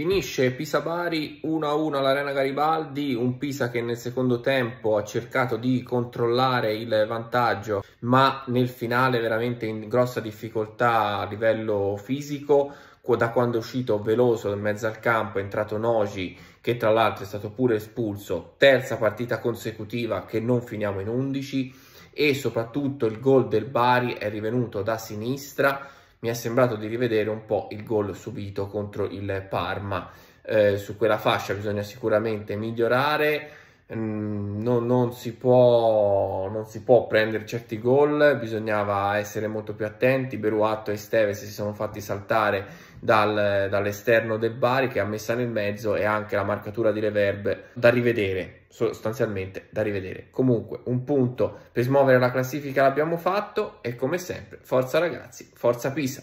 Finisce Pisa-Bari 1-1 all'Arena Garibaldi, un Pisa che nel secondo tempo ha cercato di controllare il vantaggio, ma nel finale veramente in grossa difficoltà a livello fisico da quando è uscito Veloso in mezzo al campo è entrato Noji che tra l'altro è stato pure espulso terza partita consecutiva che non finiamo in 11 e soprattutto il gol del Bari è rivenuto da sinistra mi è sembrato di rivedere un po' il gol subito contro il Parma. Eh, su quella fascia bisogna sicuramente migliorare Mm, non, non, si può, non, si può, prendere certi gol, bisognava essere molto più attenti. Beruatto e Steves si sono fatti saltare dal, dall'esterno del Bari che ha messa nel mezzo e anche la marcatura di Reverb da rivedere, sostanzialmente da rivedere. Comunque un punto per smuovere la classifica l'abbiamo fatto e come sempre forza ragazzi, forza Pisa!